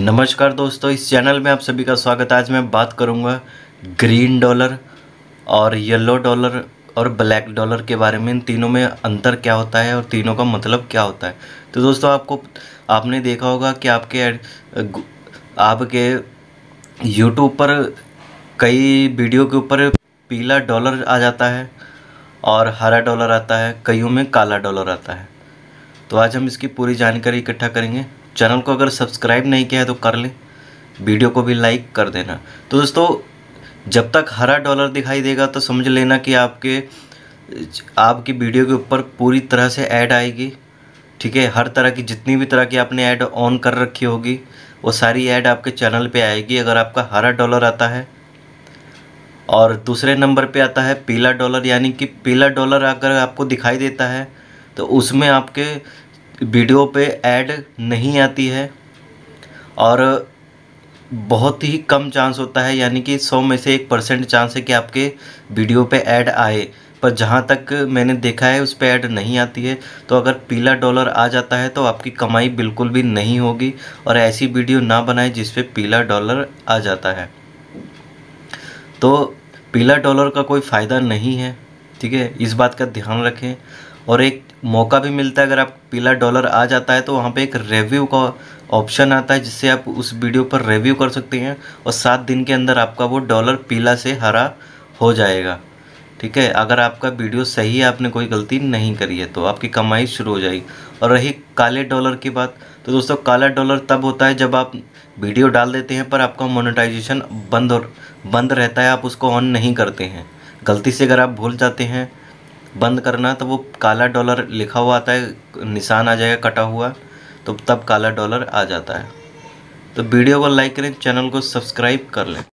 नमस्कार दोस्तों इस चैनल में आप सभी का स्वागत है आज मैं बात करूंगा ग्रीन डॉलर और येलो डॉलर और ब्लैक डॉलर के बारे में इन तीनों में अंतर क्या होता है और तीनों का मतलब क्या होता है तो दोस्तों आपको आपने देखा होगा कि आपके आपके यूट्यूब पर कई वीडियो के ऊपर पीला डॉलर आ जाता है और हरा डॉलर आता है कईयों में काला डॉलर आता है तो आज हम इसकी पूरी जानकारी इकट्ठा करेंगे चैनल को अगर सब्सक्राइब नहीं किया है तो कर लें वीडियो को भी लाइक कर देना तो दोस्तों जब तक हरा डॉलर दिखाई देगा तो समझ लेना कि आपके आपकी वीडियो के ऊपर पूरी तरह से ऐड आएगी ठीक है हर तरह की जितनी भी तरह की आपने ऐड ऑन कर रखी होगी वो सारी ऐड आपके चैनल पे आएगी अगर आपका हरा डॉलर आता है और दूसरे नंबर पे आता है पीला डॉलर यानी कि पीला डॉलर अगर आपको दिखाई देता है तो उसमें आपके वीडियो पे ऐड नहीं आती है और बहुत ही कम चांस होता है यानी कि सौ में से एक परसेंट चांस है कि आपके वीडियो पे ऐड आए पर जहाँ तक मैंने देखा है उस पर ऐड नहीं आती है तो अगर पीला डॉलर आ जाता है तो आपकी कमाई बिल्कुल भी नहीं होगी और ऐसी वीडियो ना बनाए जिस पर पीला डॉलर आ जाता है तो पीला डॉलर का कोई फ़ायदा नहीं है ठीक है इस बात का ध्यान रखें और एक मौका भी मिलता है अगर आप पीला डॉलर आ जाता है तो वहाँ पे एक रिव्यू का ऑप्शन आता है जिससे आप उस वीडियो पर रिव्यू कर सकते हैं और सात दिन के अंदर आपका वो डॉलर पीला से हरा हो जाएगा ठीक है अगर आपका वीडियो सही है आपने कोई गलती नहीं करी है तो आपकी कमाई शुरू हो जाएगी और रही काले डॉलर की बात तो दोस्तों काला डॉलर तब होता है जब आप वीडियो डाल देते हैं पर आपका मोनेटाइजेशन बंद और बंद रहता है आप उसको ऑन नहीं करते हैं गलती से अगर आप भूल जाते हैं बंद करना तो वो काला डॉलर लिखा हुआ आता है निशान आ जाएगा कटा हुआ तो तब काला डॉलर आ जाता है तो वीडियो को लाइक करें चैनल को सब्सक्राइब कर लें